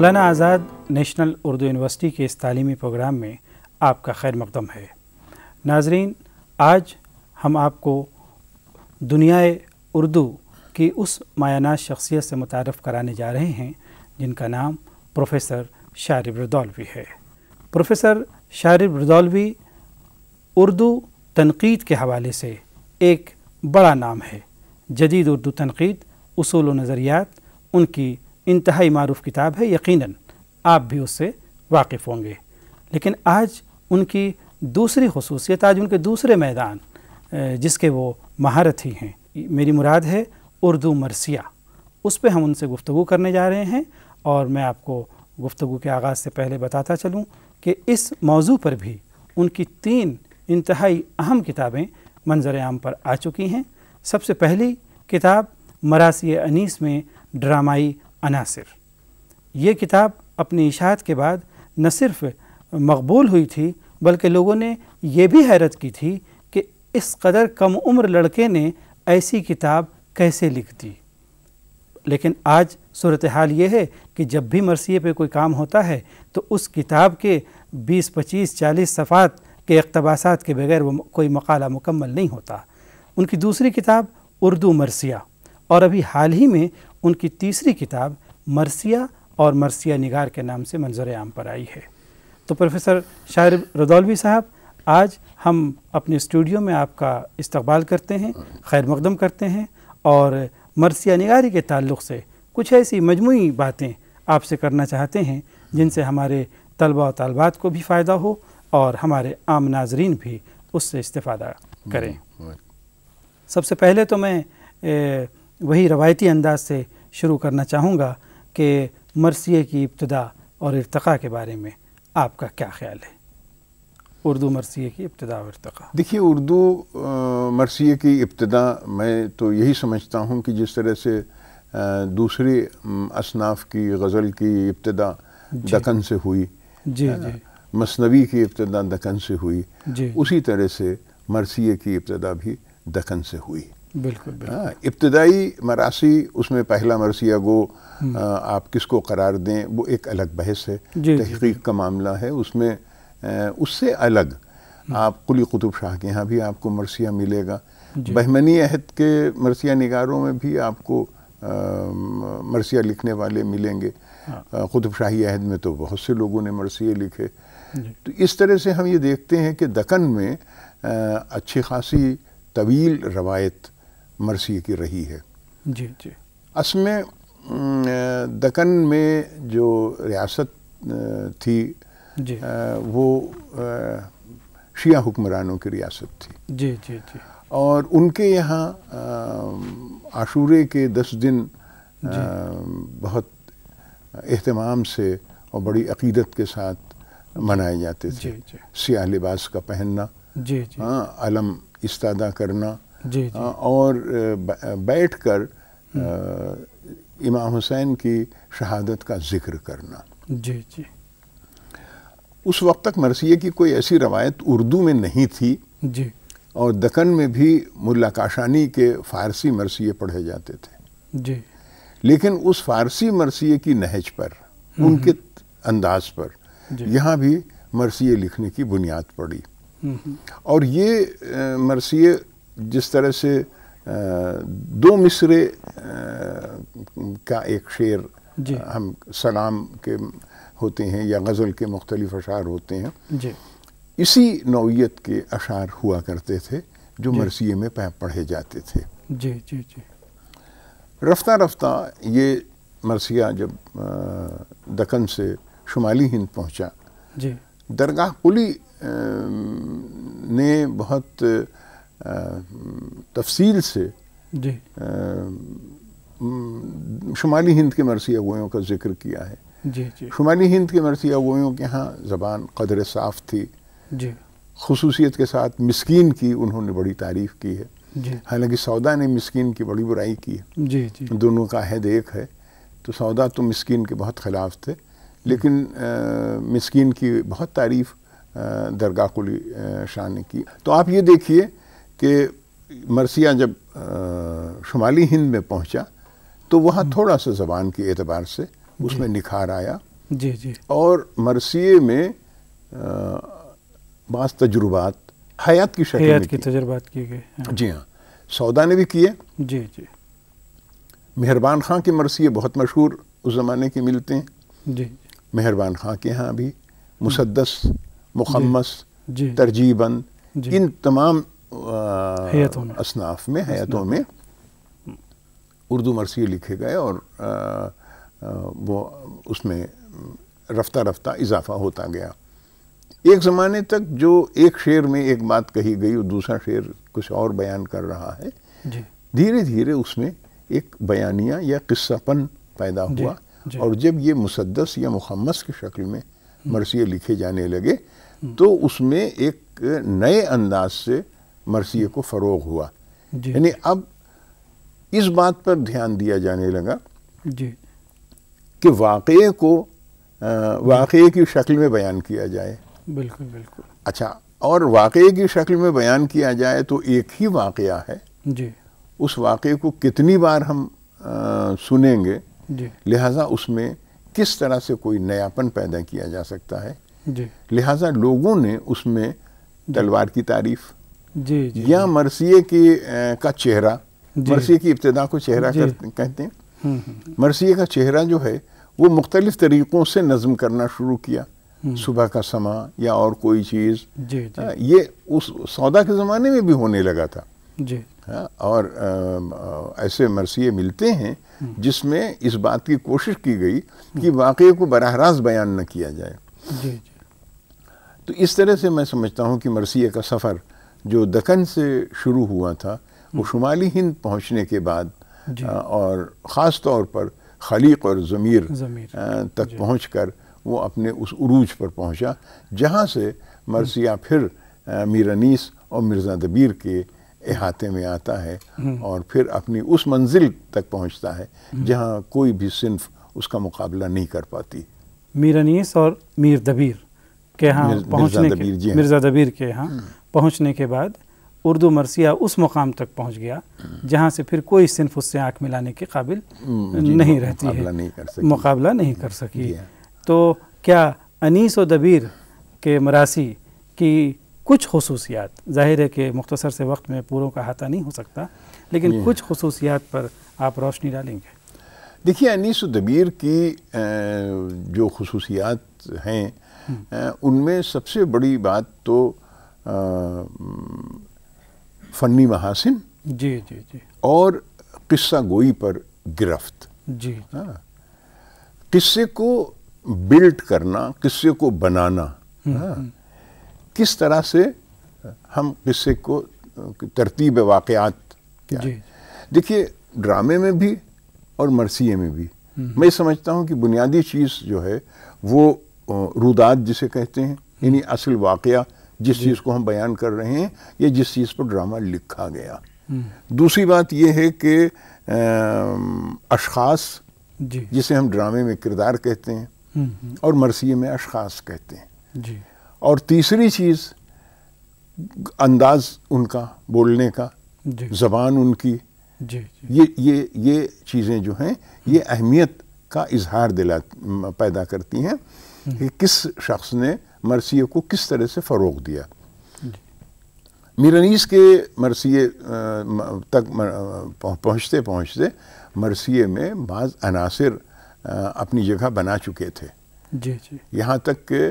मौलाना आज़ाद national Urdu university के इस तली प्रोग्राम में आपका खैर मकदम है नाजरीन आज हम आपको दुनिया उर्दू की उस मायाना शख्सियत से मुतारफ़ कराने जा रहे हैं जिनका नाम प्रोफेसर शारिब रदौलवी है प्रोफेसर शारिब रदौलवी उर्दू तनकीद के हवाले से एक बड़ा नाम है जदीद उर्दू तनकीद व नज़रियात उनकी इंतहाई मरूफ किताब है यकीन आप भी उससे वाकिफ़ होंगे लेकिन आज उनकी दूसरी खसूसियत आज उनके दूसरे मैदान जिसके वो महारत ही हैं मेरी मुराद है उर्दू मरसिया उस पर हम उनसे गुफ्तु करने जा रहे हैं और मैं आपको गुफ्तु के आगाज़ से पहले बताता चलूँ कि इस मौजू पर भी उनकी तीन इंतहाई अहम किताबें मंजर आम पर आ चुकी हैं सबसे पहली किताब मरासी अनीस में ड्रामाई अनासर ये किताब अपनी इशात के बाद न सिर्फ मकबूल हुई थी बल्कि लोगों ने यह भी हैरत की थी कि इस कदर कम उम्र लड़के ने ऐसी किताब कैसे लिख दी लेकिन आज सूरत हाल ये है कि जब भी मरसिए पे कोई काम होता है तो उस किताब के 20, 25, 40 सफ़ात के अकतबासात के बगैर वो कोई मकाला मुकम्मल नहीं होता उनकी दूसरी किताब उर्दू मरसिया और अभी हाल ही में उनकी तीसरी किताब मरसिया और मरसिया निगार के नाम से मंजर आम पर आई है तो प्रोफेसर शायर रदौलवी साहब आज हम अपने स्टूडियो में आपका इस्तबाल करते हैं खैर मकदम करते हैं और मरसिया निगारी के ताल्लुक़ से कुछ ऐसी मजमू बातें आपसे करना चाहते हैं जिनसे हमारे तलबा और तलबात को भी फ़ायदा हो और हमारे आम नाजरीन भी उससे इस्ता करें सबसे पहले तो मैं ए, वही रवायती अंदाज से शुरू करना चाहूँगा कि मरसी की इब्तदा और इरतक़ा के बारे में आपका क्या ख्याल है उर्दू मरसी की इब्तदा और इरतक़ा देखिए उर्दू मरसी की इब्तदा मैं तो यही समझता हूँ कि जिस तरह से दूसरे असनाफ की गज़ल की इब्तदा दकन से हुई जी जी मसनवी की इब्तदा दकन से हुई उसी तरह से मरसी की इब्तदा भी दकन से हुई बिल्कुल हाँ इब्तदाई मरासी उसमें पहला मरसिया गो हम्म। आ, आप किसको करार दें वो एक अलग बहस है तहकीक का मामला है उसमें आ, उससे अलग हम्म। आप कुली कुतुब शाह के यहाँ भी आपको मरसिया मिलेगा बहमनी अहद के मरसिया निगारों में भी आपको आ, मरसिया लिखने वाले मिलेंगे हाँ। कुतुब शाही अहद में तो बहुत से लोगों ने मरसिए लिखे तो इस तरह से हम ये देखते हैं कि दकन में आ, अच्छी खासी तवील रवायत मरसी की रही है जी जी असमें दकन में जो रियासत थी जी। वो शिया हुक्मरानों की रियासत थी जी जी जी और उनके यहाँ आशूरे के दस दिन बहुत अहतमाम से और बड़ी अकीदत के साथ मनाए जाते थे सियाह लिबास का पहनना जी जी हाँ अलम इस्तादा करना जी, जी। और बैठकर इमाम हुसैन की शहादत का जिक्र करना जी जी उस वक्त तक मरसिए की कोई ऐसी रवायत उर्दू में नहीं थी जी और दकन में भी मुल्ला काशानी के फारसी मरसिए पढ़े जाते थे जी लेकिन उस फारसी मरसिए की नहज पर हम्म, उनके हम्म। अंदाज पर यहाँ भी मरसिए लिखने की बुनियाद पड़ी हम्म, और ये मरसिए जिस तरह से दो मिसरे का एक शेर हम सलाम के होते हैं या गज़ल के मुख्तलिफ अशार होते हैं जी। इसी नौीयत के अशार हुआ करते थे जो मरसिए में पढ़े जाते थे जी जी जी रफ्ता रफ्ता ये मरसिया जब दखन से शुमाली हिंद पहुंचा जी दरगाह पुली ने बहुत तफसील से जी शुमाली हिंद के मरसिया गोयों का जिक्र किया है जी जी शुमाली हिंद के मरसिया गोयों के यहाँ ज़बान कदर साफ़ थी जी खसूसियत के साथ मस्किन की उन्होंने बड़ी तारीफ़ की है हालांकि सौदा ने मस्किन की बड़ी बुराई की है जी जी दोनों का अहद एक है तो सौदा तो मस्किन के बहुत ख़िलाफ़ थे लेकिन मस्किन की बहुत तारीफ़ दरगाह शाह ने की तो आप ये देखिए कि मरसिया जब शुमाली हिंद में पहुंचा तो वहाँ हम्म। थोड़ा सा ज़बान के एतबार से उसमें निखार आया जी जी और मरसिए में बास तजुर्बात हयात की शक्ल में की तजुर्बात किए गए हाँ। जी हाँ सौदा ने भी किए जी जी मेहरबान खां के मरसिए बहुत मशहूर उस ज़माने के मिलते हैं जी मेहरबान खां के यहाँ भी मुसदस मुखम्मस तरजीबन इन तमाम हयातों में असनाफ में हयातों में उर्दू मरसी लिखे गए और वो उसमें रफ्ता रफ्ता इजाफा होता गया एक ज़माने तक जो एक शेर में एक बात कही गई और दूसरा शेर कुछ और बयान कर रहा है धीरे धीरे उसमें एक बयानिया या किस्सापन पैदा हुआ जी, जी। और जब ये मुसदस या मुखमस की शक्ल में हम्म। मरसिए लिखे जाने लगे हम्म। तो उसमें एक नए अंदाज से मरसी को फ़रोग हुआ यानी अब इस बात पर ध्यान दिया जाने लगा कि वाक़े को वाक़े की शक्ल में बयान किया जाए बिल्कुल बिल्कुल अच्छा और वाक़े की शक्ल में बयान किया जाए तो एक ही वाकया है जी उस वाक़े को कितनी बार हम आ, सुनेंगे लिहाजा उसमें किस तरह से कोई नयापन पैदा किया जा सकता है लिहाजा लोगों ने उसमें तलवार की तारीफ़ जी जी या मरसिए की का चेहरा मरसिए की इब्तदा को चेहरा कहते हैं हम्म, हम्म, हम्म। मरसिए का चेहरा जो है वो मुख्तलिफ तरीक़ों से नज़म करना शुरू किया सुबह का समा या और कोई चीज़ जी, जी। आ, हाँ, ये उस सौदा के ज़माने में भी होने लगा था जी आ, हाँ, और आ, ऐसे मरसिए मिलते हैं जिसमें इस बात की कोशिश की गई कि वाकई को बरह रास्त बयान न किया जाए जी, जी। तो इस तरह से मैं समझता हूँ कि मरसिए का सफ़र जो दखन से शुरू हुआ था वो हम्म। शुमाली हिंद पहुंचने के बाद और ख़ास तौर पर खलीक और ज़मीर तक पहुँच कर वो अपने उस उरूज पर पहुँचा जहाँ से मरसिया हम्म। फिर मीरानीस और मिर्ज़ा दबीर के अहाते में आता है हम्म। और फिर अपनी उस मंजिल तक पहुँचता है जहाँ कोई भी सिंफ उसका मुकाबला नहीं कर पाती मीरानीस और मीर दबीर के यहाँ मिर्ज़ा हाँ। दबीर के यहाँ पहुँचने के बाद उर्दू मरसिया उस मुकाम तक पहुँच गया जहाँ से फिर कोई सिंफ उससे आँख मिलाने के काबिल नहीं रहती है मुकाबला नहीं कर सकी हाँ। तो क्या अनीस व दबीर के मरासी की कुछ खसूसियात जाहिर है कि मुख्तसर से वक्त में पूरों का हाथा नहीं हो सकता लेकिन कुछ खसूसियात पर आप रोशनी डालेंगे देखिए अनीस दबीर की जो खसूसियात हैं हम्म। उनमें सबसे बड़ी बात तो फनी महासिन जी जी जी और किस्सा गोई पर गिरफ्त जी हाँ किस्से को बिल्ड करना किस्से को बनाना हम्म, हाँ हम्म। किस तरह से हम किस्से को तरतीब वाक़ात देखिए ड्रामे में भी और मरसिए में भी हम्म, मैं समझता हूँ कि बुनियादी चीज़ जो है वो रुदात जिसे कहते हैं यानी असल वाकया जिस चीज़ को हम बयान कर रहे हैं या जिस चीज़ पर ड्रामा लिखा गया हम्म। दूसरी बात यह है कि अशास जिसे हम ड्रामे में किरदार कहते हैं हम्म, हम्म। और मरसिए में अशास कहते हैं जी और तीसरी चीज़ अंदाज उनका बोलने का जबान उनकी जी, जी। ये ये ये चीज़ें जो हैं ये अहमियत का इजहार दिला पैदा करती हैं कि किस शख्स ने मरसिए को किस तरह से फ़रोग दिया मीरनीस के मरसिए तक पहुँचते पहुँचते मरसिए में बाज़ अनासर अपनी जगह बना चुके थे जी जी यहाँ तक के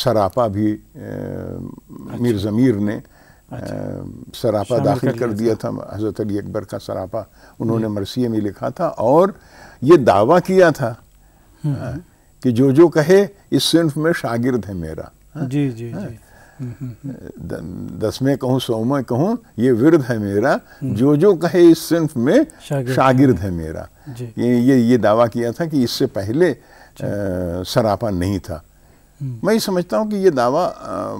सरापा भी अच्छा। मीर ज़मीर ने अच्छा। सरापा दाखिल कर दिया था हज़रत अली अकबर का सरापा उन्होंने मरसिए में लिखा था और ये दावा किया था हम्म, हाँ। हम्म। कि जो जो कहे इस सिंफ में शागिर्द है मेरा है? हाँ? जी जी, हाँ? जी। हम्म, हम्म, हम्म। दस में कहूँ सौ में कहूँ ये विरद है मेरा जो जो कहे इस सिंफ में शागिर्द है मेरा ये ये ये दावा किया था कि इससे पहले आ, सरापा नहीं था मैं समझता हूँ कि ये दावा आ,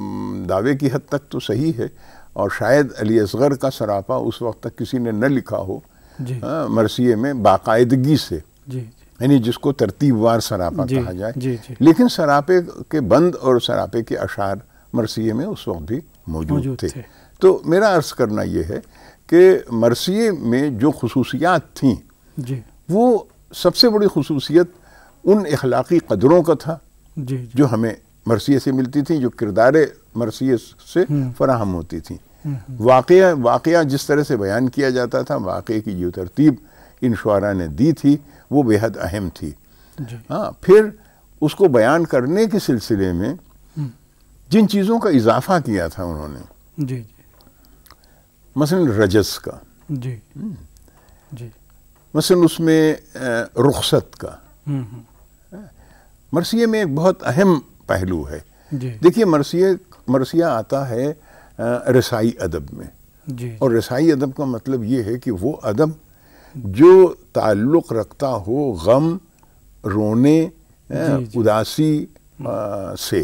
दावे की हद तक तो सही है और शायद अली असगर का सरापा उस वक्त तक किसी ने न लिखा हो हाँ, मरसिए में बाकायदगी से जी। यानी जिसको तरतीबवार सरापा कहा जाए जी, जी। लेकिन सरापे के बंद और सरापे के अशार मरसिए में उस वक्त भी मौजूद थे।, थे तो मेरा अर्ज करना यह है कि मरसिए में जो खसूसियात जी. वो सबसे बड़ी खसूसियत उन अखलाक़ी कदरों का था जी, जी। जो हमें मरसिए से मिलती थी जो किरदार मरसिए से हम्म। फराहम होती थी वाक़ वाक़ जिस तरह से बयान किया जाता था वाक़े की जो तरतीब इन शुरा ने दी थी वो बेहद अहम थी हाँ फिर उसको बयान करने के सिलसिले में हम्म। जिन चीज़ों का इजाफा किया था उन्होंने जी जी मसलन रजस का जी हम्म। जी मसलन उसमें रुखसत का हम्म, हाँ, मरसिए में एक बहुत अहम पहलू है देखिए मरसिए मरसिया आता है रसाई अदब में जी और रसाई अदब का मतलब ये है कि वो अदब जो ताल्लुक़ रखता हो गम रोने जी, उदासी हम्म। आ, से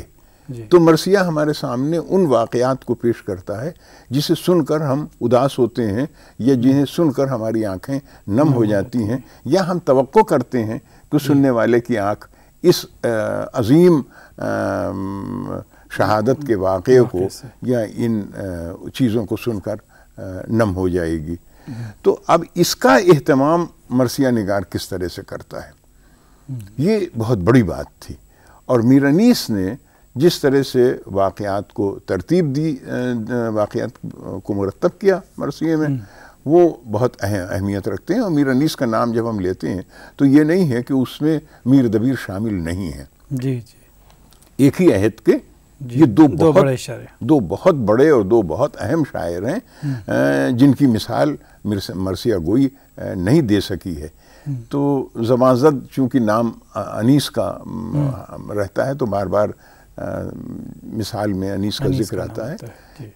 तो मरसिया हमारे सामने उन वाक़ात को पेश करता है जिसे सुनकर हम उदास होते हैं या हम्म। जिन्हें सुनकर हमारी आंखें नम हो जाती हैं या हम तो करते हैं कि सुनने वाले की आंख इस अजीम शहादत के वाक़े को या इन चीज़ों को सुनकर नम हो जाएगी तो अब इसका अहतमाम मरसिया निगार किस तरह से करता है ये बहुत बड़ी बात थी और मीरानीस ने जिस तरह से वाक़ात को तरतीब दी वाक़ात को मरतब किया मरसिए में वो बहुत अहमियत रखते हैं और मीर अनीस का नाम जब हम लेते हैं तो ये नहीं है कि उसमें मीर दबीर शामिल नहीं है जी जी एक ही अहद के ये दो, दो बहुत बड़े दो बहुत बड़े और दो बहुत अहम शायर हैं हम्म। जिनकी मिसाल मरसिया गोई नहीं दे सकी है तो जमाजद चूँकि नाम अनीस का हम्म। रहता है तो बार बार आ, मिसाल में अनीस का जिक्र आता है,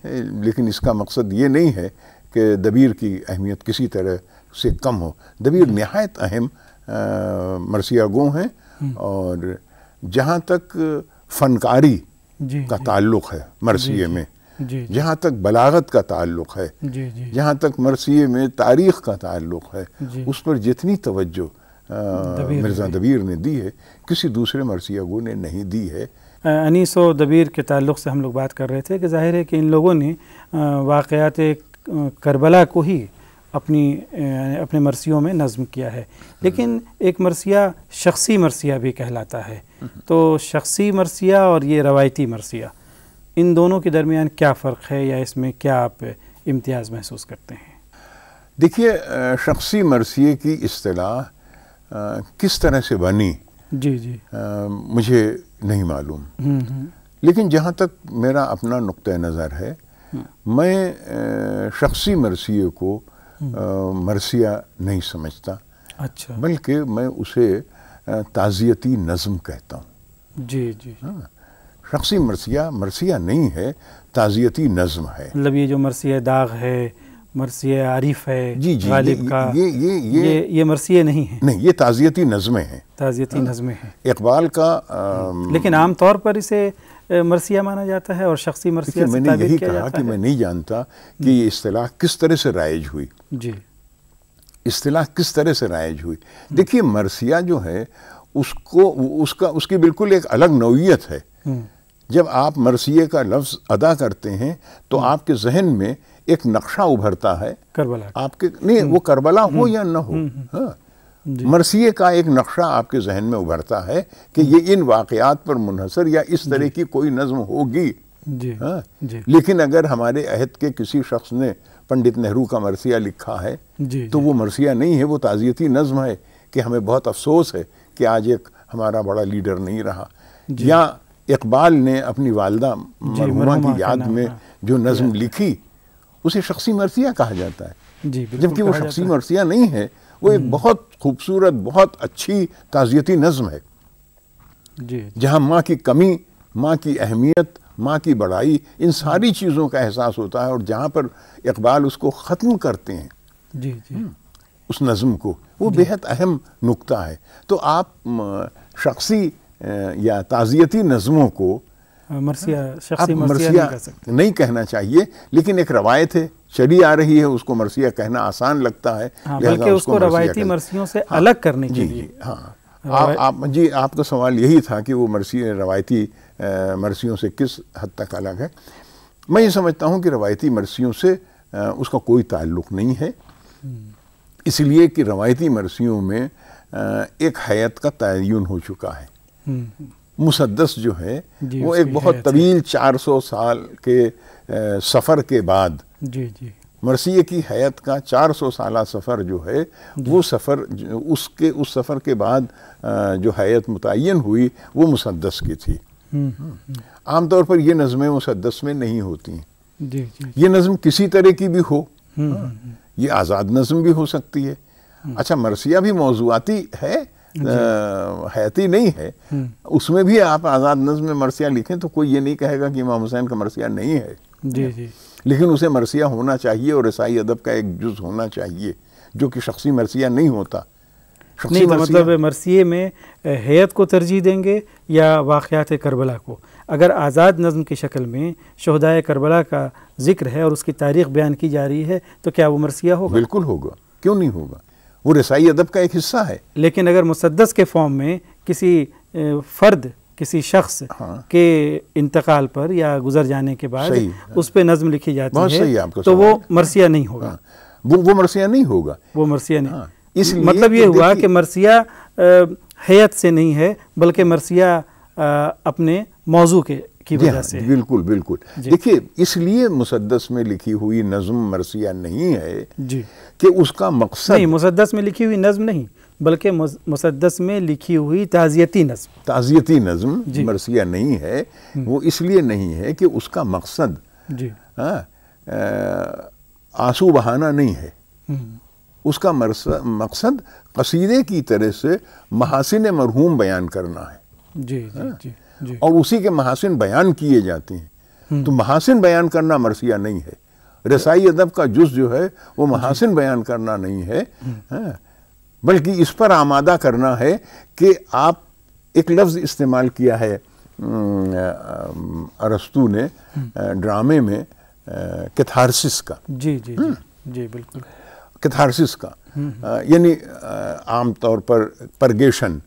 है। लेकिन इसका मकसद ये नहीं है कि दबीर की अहमियत किसी तरह से कम हो दबीर हम्म। नहायत अहम मरसिया गो हैं हम्म। और जहाँ तक फनकारी का ताल्लुक़ है मरसिए में जहाँ तक बलागत का ताल्लुक है जहाँ तक मरसिए में तारीख़ का ताल्लुक है उस पर जितनी तवज्जो मिर्ज़ा दबीर ने दी है किसी दूसरे मरसिया गो ने नहीं दी है अनीस व दबीर के ताल्लुक से हम लोग बात कर रहे थे कि ज़ाहिर है कि इन लोगों ने वाक़ात करबला को ही अपनी अपने मरसियों में नज़म किया है लेकिन एक मरसिया शख्सी मरसिया भी कहलाता है हम्म। तो शख्सी मरसिया और ये रवायती मरसिया इन दोनों के दरमियान क्या फ़र्क है या इसमें क्या आप इम्तियाज़ महसूस करते हैं देखिए शख्सी मरसी की अतलाह किस तरह से बनी जी जी आ, मुझे नहीं मालूम हम्म, हम्म। लेकिन जहाँ तक मेरा अपना नुक़ नज़र है हाँ। मैं शख्सी मरसी को हम्म। मरसिया नहीं समझता अच्छा बल्कि मैं उसे ताज़ियती नज़म कहता हूँ जी जी हाँ शख्सी मरसिया मरसिया नहीं है ताज़ियती नज़म है मतलब ये जो मरसिया दाग है मरसिया आरिफ है जी जी ये, का ये ये ये ये, ये मरसिया नहीं है नहीं ये ताज़ियती नज़में हैं ताज़ियती हाँ। नज़में हैं इकबाल का आ, लेकिन आम तौर पर इसे मरसिया माना जाता है और शख्सी मरसिया मैंने यही कहा कि मैं नहीं जानता हम्म। कि ये असलाह किस तरह से राइज हुई जी असलाह किस तरह से राइज हुई देखिए मरसिया जो है उसको उसका उसकी बिल्कुल एक अलग नौीयत है हम्म। जब आप मरसिए का लफ्ज़ अदा करते हैं तो हम्म। आपके जहन में एक नक्शा उभरता है करबला आपके नहीं वो हम्म। करबला हो हम्म। या ना हो मरसी हाँ। मरसिए का एक नक्शा आपके जहन में उभरता है कि ये इन वाकयात पर मुनहसर या इस तरह की कोई नज्म होगी जी, हाँ। जी। लेकिन अगर हमारे अहद के किसी शख्स ने पंडित नेहरू का मरसिया लिखा है जी, तो वो मरसिया नहीं है वो ताज़ियती नज्म है कि हमें बहुत अफसोस है कि आज एक हमारा बड़ा लीडर नहीं रहा या इकबाल ने अपनी वालदा मरहुमा की याद में जो नज्म लिखी उसे शख्सी मरसिया कहा जाता है जबकि वो शख्सी मरसिया नहीं है वो एक हम्म। बहुत खूबसूरत बहुत अच्छी ताज़ियती नज़म है जहाँ माँ की कमी माँ की अहमियत माँ की बड़ाई इन सारी हम्म। चीज़ों का एहसास होता है और जहाँ पर इकबाल उसको ख़त्म करते हैं जी जी हम्म। उस नज़म को वो बेहद अहम नुकता है तो आप शख्सी या ताज़ियती नज़मों को मरसिया शख्सी मरसिया, नहीं, नहीं कहना चाहिए लेकिन एक रवायत है चली आ रही है उसको मरसिया कहना आसान लगता है हाँ, बल्कि उसको, रवायती मरसियों से हाँ, अलग करने जी, के लिए हाँ आप, आप जी आपका सवाल यही था कि वो मरसी रवायती मरसियों से किस हद तक अलग है मैं ये समझता हूँ कि रवायती मरसियों से आ, उसका कोई ताल्लुक नहीं है हम्म। इसलिए कि रवायती मरसियों में एक हयात का तयन हो चुका है मुसदस जो है वो एक बहुत अच्छा। तवील 400 साल के सफ़र के बाद जी जी मरसिए की हयात का 400 साल सफ़र जो है वो सफ़र उसके उस सफ़र के बाद जो हयात मुतन हुई वो मुसदस की थी हम्म, हम्म, हम्म। आमतौर पर ये नज़में मुसदस में नहीं होती जी, जी। ये नज़म किसी तरह की भी हो ये आज़ाद नज़म भी हो सकती है अच्छा मरसिया भी मौजूदी है हैती नहीं है हम्म। उसमें भी आप आज़ाद नज में मरसिया लिखें तो कोई ये नहीं कहेगा कि इमाम हुसैन का मरसिया नहीं है जी जी लेकिन उसे मरसिया होना चाहिए और ईसाई अदब का एक जुज होना चाहिए जो कि शख्सी मरसिया नहीं होता नहीं तो मरसिया। मतलब मरसिए में हैत को तरजीह देंगे या वाक़ात करबला को अगर आज़ाद नज़म की शक्ल में शहदाय करबला का जिक्र है और उसकी तारीख बयान की जा रही है तो क्या वो मरसिया होगा बिल्कुल होगा क्यों नहीं होगा वो रसाई अदब का एक हिस्सा है लेकिन अगर मुसदस के फॉर्म में किसी फ़र्द किसी शख्स हाँ। के इंतकाल पर या गुजर जाने के बाद हाँ। उस पर नज्म लिखी जाती बहुत है सही आपको तो वो मरसिया नहीं होगा हाँ। वो वो मरसिया नहीं होगा वो मरसिया नहीं हाँ। इस मतलब ये तो हुआ कि मरसिया हैत से नहीं है बल्कि मरसिया अपने मौजू के की वजह से बिल्कुल बिल्कुल देखिए इसलिए मुसद्दस में लिखी हुई नज्म मरसिया नहीं है जी कि उसका मकसद नहीं मुसद्दस में लिखी हुई नज्म नहीं बल्कि मुसद्दस में लिखी हुई ताज़ियती नज्म ताज़ियती नज्म मरसिया नहीं है हम्म। वो इसलिए नहीं है कि उसका मकसद जी हाँ, आंसू बहाना नहीं है हम्म। उसका मकसद कसीदे की तरह से महासिन मरहूम बयान करना है जी जी, हाँ। जी। और उसी के महासिन बयान किए जाते हैं हम्म। तो महासिन बयान करना मरसिया नहीं है रसाई अदब का जुज जो है वो महासिन बयान करना नहीं है, हम्म। हाँ। बल्कि इस पर आमादा करना है कि आप एक लफ्ज़ इस्तेमाल किया है अरस्तु ने हम्म। ड्रामे में कैथारसिस का जी जी जी, जी बिल्कुल कैथारसिस का यानी आम तौर पर परगेशन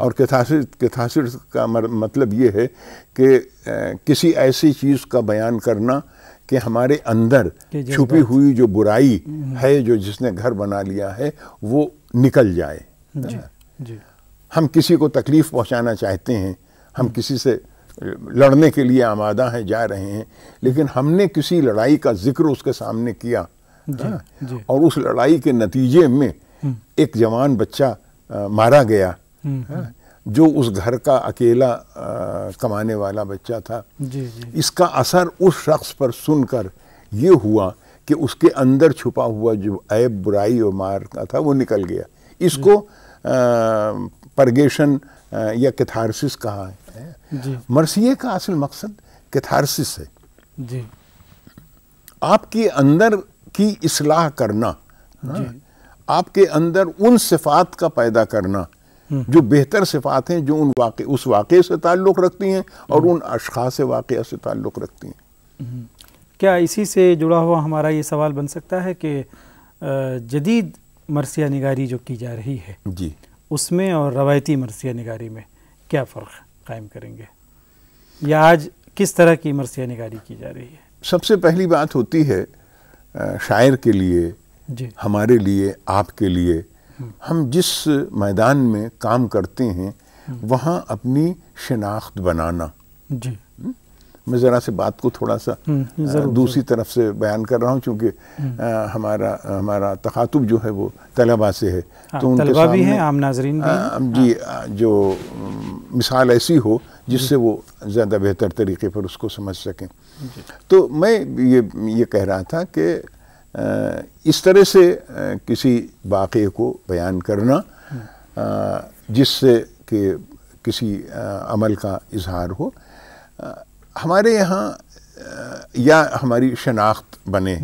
और कैथासिस कैथासिस का मतलब ये है कि किसी ऐसी चीज़ का बयान करना कि हमारे अंदर छुपी हुई जो बुराई हम्म। है जो जिसने घर बना लिया है वो निकल जाए जी, हाँ। जी। हम किसी को तकलीफ़ पहुंचाना चाहते हैं हम हम्म। किसी से लड़ने के लिए आमादा हैं जा रहे हैं लेकिन हमने किसी लड़ाई का जिक्र उसके सामने किया जी, हाँ, जी। और उस लड़ाई के नतीजे में हम्म। एक जवान बच्चा आ, मारा गया हाँ, हम्म। जो उस घर का अकेला आ, कमाने वाला बच्चा था जी जी इसका असर उस शख्स पर सुनकर ये हुआ कि उसके अंदर छुपा हुआ जो ऐब बुराई और मार का था वो निकल गया इसको परगेशन या कैथारसिस कहा है मरसिए का असल मकसद कैथारसिस है जी आपके अंदर की इसलाह करना हाँ, आपके अंदर उन सिफात का पैदा करना जो बेहतर सिफात हैं जो उन वाक़ उस वाक़े से ताल्लुक़ रखती हैं और उन अशास वाक़ से ताल्लुक़ रखती हैं क्या इसी से जुड़ा हुआ हमारा ये सवाल बन सकता है कि जदीद मरसिया निगारी जो की जा रही है जी उसमें और रवायती मरसिया निगारी में क्या फ़र्क कायम करेंगे या आज किस तरह की मरसिया निगारी की जा रही है सबसे पहली बात होती है शायर के लिए जी हमारे लिए आपके लिए हम जिस मैदान में काम करते हैं वहाँ अपनी शिनाख्त बनाना जी हम्म? मैं ज़रा से बात को थोड़ा सा हम्म, दूसरी तरफ से बयान कर रहा हूँ चूँकि हम्म। हमारा हमारा तखातुब जो है वो तलबा से है आ, हाँ, तो उनके भी हैं आम नाजरीन भी आ, हाँ, जी आ, हाँ। जो मिसाल ऐसी हो जिससे वो ज़्यादा बेहतर तरीके पर उसको समझ सकें तो मैं ये ये कह रहा था कि इस तरह से किसी वाक़े को बयान करना जिससे कि किसी अमल का इजहार हो हमारे यहाँ या हमारी शनाख्त बने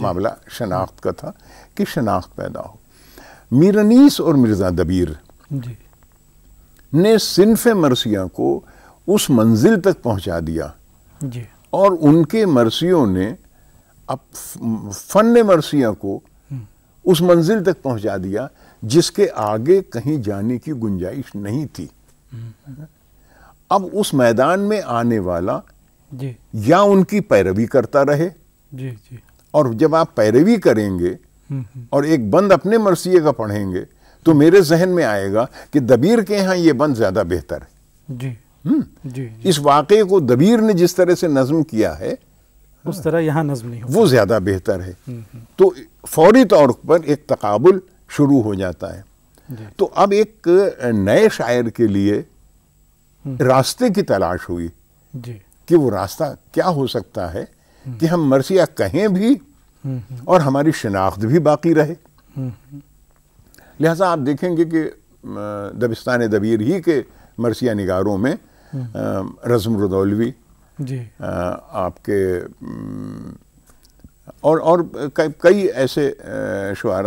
मामला शनाख्त का था कि शनाख्त पैदा हो मीरनीस और मिर्ज़ा दबीर ने सिनफ मरसिया को उस मंजिल तक पहुंचा दिया और उनके मरसियों ने अब फन ने मरसिया को उस मंजिल तक पहुंचा दिया जिसके आगे कहीं जाने की गुंजाइश नहीं थी अब उस मैदान में आने वाला जी। या उनकी पैरवी करता रहे जी, जी। और जब आप पैरवी करेंगे हम्म, हम्म। और एक बंद अपने मरसिए का पढ़ेंगे तो मेरे जहन में आएगा कि दबीर के यहाँ ये बंद ज़्यादा बेहतर है जी, हम्म। जी, जी। इस वाक़े को दबीर ने जिस तरह से नज्म किया है उस तरह यहाँ नज्म नहीं वो ज़्यादा बेहतर है तो फौरी तौर पर एक तकबुल शुरू हो जाता है तो अब एक नए शायर के लिए हम्म। रास्ते की तलाश हुई कि वो रास्ता क्या हो सकता है हम्म। कि हम मरसिया कहें भी हम्म, और हमारी शिनाख्त भी बाकी रहे लिहाजा आप देखेंगे कि दबिस्तान दबीर ही के मरसिया निगारों में रज़म रदौलवी जी आ, आपके और और कई ऐसे शुरा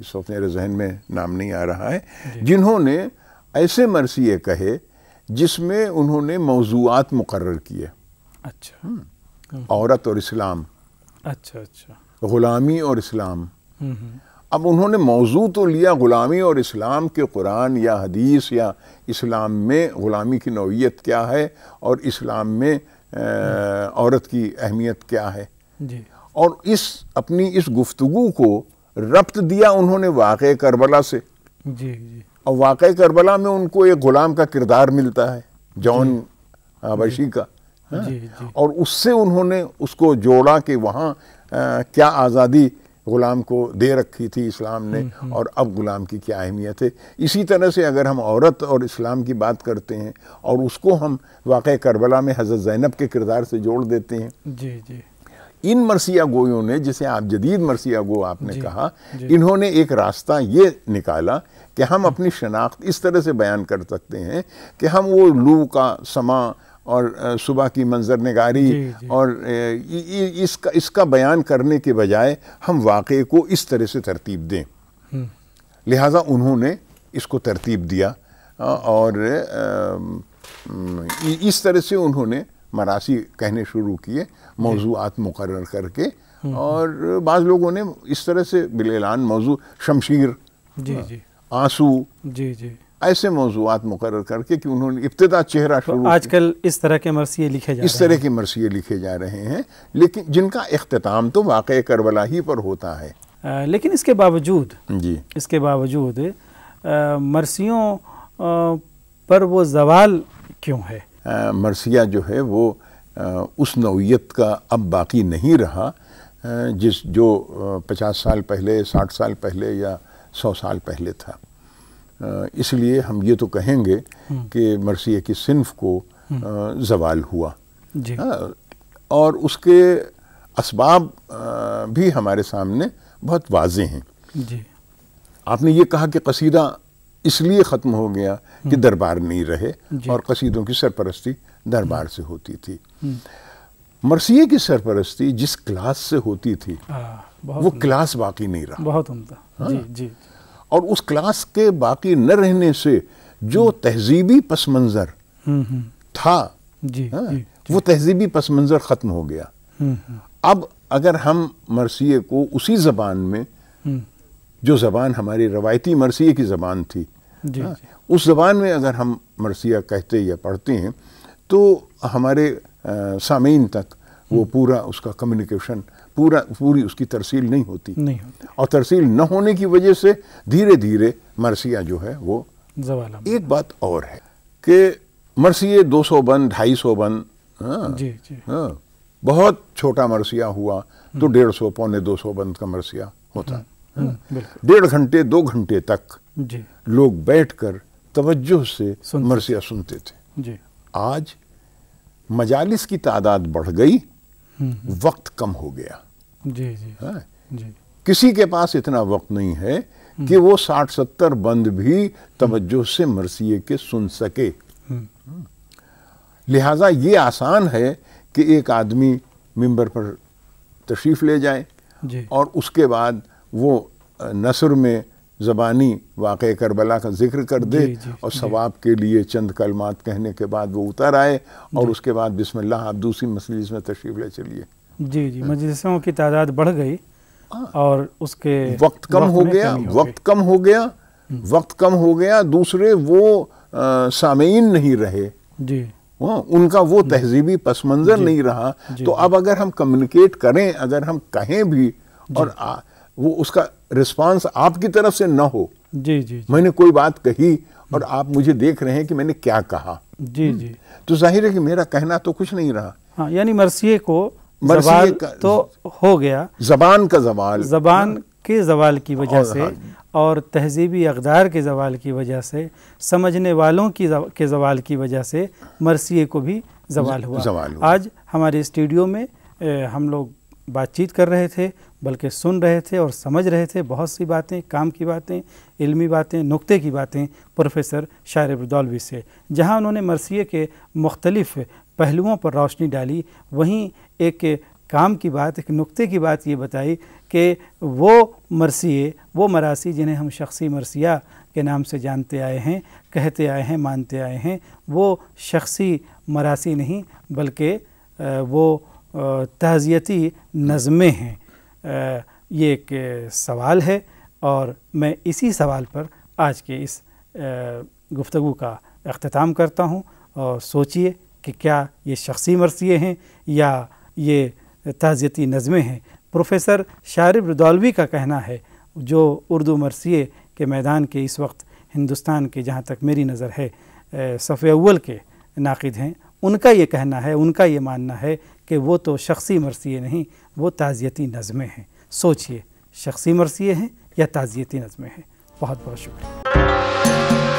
इस वक्त मेरे जहन में नाम नहीं आ रहा है जिन्होंने ऐसे मरसिए कहे जिसमें उन्होंने मौजूद मुकर किए अच्छा औरत और इस्लाम अच्छा अच्छा ग़ुलामी और इस्लाम अब उन्होंने मौजू तो लिया ग़ुलामी और इस्लाम के कुरान या हदीस या इस्लाम में ग़ुलामी की नौीयत क्या है और इस्लाम में आ, औरत की अहमियत क्या है जी। और इस अपनी इस गुफ्तु को रब्त दिया उन्होंने वाक़ करबला से जी जी और वाक़ करबला में उनको एक ग़ुलाम का किरदार मिलता है जॉन आबशी का हाँ। जी, जी। और उससे उन्होंने उसको जोड़ा कि वहाँ क्या आज़ादी गुलाम को दे रखी थी इस्लाम ने हम्म, हम्म। और अब गुलाम की क्या अहमियत है इसी तरह से अगर हम औरत और इस्लाम की बात करते हैं और उसको हम वाक़ करबला में हज़रत ज़ैनब के किरदार से जोड़ देते हैं जी जी इन मरसिया गोयों ने जिसे आप जदीद मरसिया गो आपने जी, कहा जी, इन्होंने एक रास्ता ये निकाला कि हम अपनी शनाख्त इस तरह से बयान कर सकते हैं कि हम वो लू का समा और सुबह की मंजर नगारी और इसका इसका बयान करने के बजाय हम वाक़े को इस तरह से तरतीब दें हम्म। लिहाजा उन्होंने इसको तरतीब दिया और इस तरह से उन्होंने मरासी कहने शुरू किए मौजूद मुकर करके हम्म, हम्म। और बाज़ लोगों ने इस तरह से बिलान मौजू शमशीर जी जी आंसू जी जी ऐसे मौजूद मुकर करके कि उन्होंने इब्तदा चेहरा तो शुरू तो आजकल इस तरह के मरसिए लिखे जा इस तरह के मरसिए लिखे जा रहे हैं लेकिन जिनका अख्ताम तो वाक़ करबला ही पर होता है आ, लेकिन इसके बावजूद जी इसके बावजूद मरसियों पर वो जवाल क्यों है मरसिया जो है वो आ, उस नौीयत का अब बाकी नहीं रहा जिस जो पचास साल पहले साठ साल पहले या सौ साल पहले था इसलिए हम ये तो कहेंगे हम्म। कि मरसिया की सिंफ को हम्म। जवाल हुआ जी। आ, हाँ, और उसके इसबाब भी हमारे सामने बहुत वाज हैं जी। आपने ये कहा कि कसीदा इसलिए ख़त्म हो गया कि हम्म। दरबार नहीं रहे और कसीदों की सरपरस्ती दरबार से होती थी मरसिए की सरपरस्ती जिस क्लास से होती थी आ, वो क्लास बाकी नहीं रहा बहुत उम्दा हाँ। जी जी और उस क्लास के बाकी न रहने से जो हम्म। तहजीबी पस मंज़र हम्म, हम्म। था जी, हाँ, जी, वो तहजीबी पस मंज़र ख़त्म हो गया अब अगर हम मरसिए को उसी ज़बान में जो ज़बान हमारी रवायती मरसिए की ज़बान थी जी, हाँ, जी। उस ज़बान में अगर हम मरसिया कहते या पढ़ते हैं तो हमारे सामीन तक वो पूरा उसका कम्युनिकेशन पूरा पूरी उसकी तरसील नहीं होती नहीं होती और तरसील न होने की वजह से धीरे धीरे मरसिया जो है वो जवाला एक बात और है कि मरसिए 200 बन सौ बन हाँ, जी जी हाँ, बहुत छोटा मरसिया हुआ तो हम्म। डेढ़ सौ पौने दो सौ बंद का मरसिया होता हम्म, हम्म, हाँ, डेढ़ घंटे दो घंटे तक जी। लोग कर तवज्जो से सुनते। मरसिया सुनते थे जी। आज मजालिस की तादाद बढ़ गई वक्त कम हो गया जी जी, है? हाँ। जी किसी के पास इतना वक्त नहीं है कि वो साठ सत्तर बंद भी तवज्जो से मरसिए के सुन सके हम्म। लिहाजा ये आसान है कि एक आदमी मिंबर पर तशरीफ़ ले जाए और उसके बाद वो नसर में ज़बानी वाक़ करबला का जिक्र कर दे जी, जी, और सवाब के लिए चंद कलमात कहने के बाद वो उतर आए और उसके बाद बिस्मिल्लाह आप दूसरी मसलिस में तशरीफ ले चलिए जी जी मजलिसों की तादाद बढ़ गई हाँ। और उसके वक्त कम हो गया वक्त कम हो गया हम्म। वक्त कम हो गया दूसरे वो सामीन नहीं रहे जी वहाँ उनका वो हम्म। तहजीबी पस मंज़र नहीं रहा तो अब अगर हम कम्युनिकेट करें अगर हम कहें भी और आ, वो उसका रिस्पांस आपकी तरफ से ना हो जी, जी जी मैंने कोई बात कही और आप मुझे देख रहे हैं कि मैंने क्या कहा जी जी तो जाहिर है कि मेरा कहना तो कुछ नहीं रहा हाँ यानी मरसिए को मरसिए का तो हो गया जबान का जवाल जबान के जवाल की वजह से हाँ। और तहजीबी अकदार के जवाल की वजह से समझने वालों की जव, के जवाल की वजह से मरसिए को भी जवाल हुआ जवाल हुआ। आज हमारे स्टूडियो में ए, हम लोग बातचीत कर रहे थे बल्कि सुन रहे थे और समझ रहे थे बहुत सी बातें काम की बातें इल्मी बातें नुक्ते की बातें प्रोफेसर शायर बदौलवी से जहां उन्होंने मरसिए के मुख्तलिफ़ पहलुओं पर रोशनी डाली वहीं एक काम की बात एक नुक्ते की बात ये बताई कि वो मरसिए वो मरासी जिन्हें हम शख्सी मरसिया के नाम से जानते आए हैं कहते आए हैं मानते आए हैं वो शख्सी मरासी नहीं बल्कि वो तहजियती नज़में हैं ये एक सवाल है और मैं इसी सवाल पर आज के इस गुफ्तु का अख्ताम करता हूँ और सोचिए कि क्या ये शख्सी मरसिए हैं या ये तहज़ती नज़में हैं प्रोफेसर शारब रदौलवी का कहना है जो उर्दू मरसिए के मैदान के इस वक्त हिंदुस्तान के जहाँ तक मेरी नज़र है सफ़े अव्वल के नाक़द हैं उनका ये कहना है उनका ये मानना है कि वो तो शख्सी मरसिए नहीं वो ताज़ियती नज़में हैं सोचिए शख्सी मरसिए हैं या ताज़ियती नज़में हैं बहुत बहुत शुक्रिया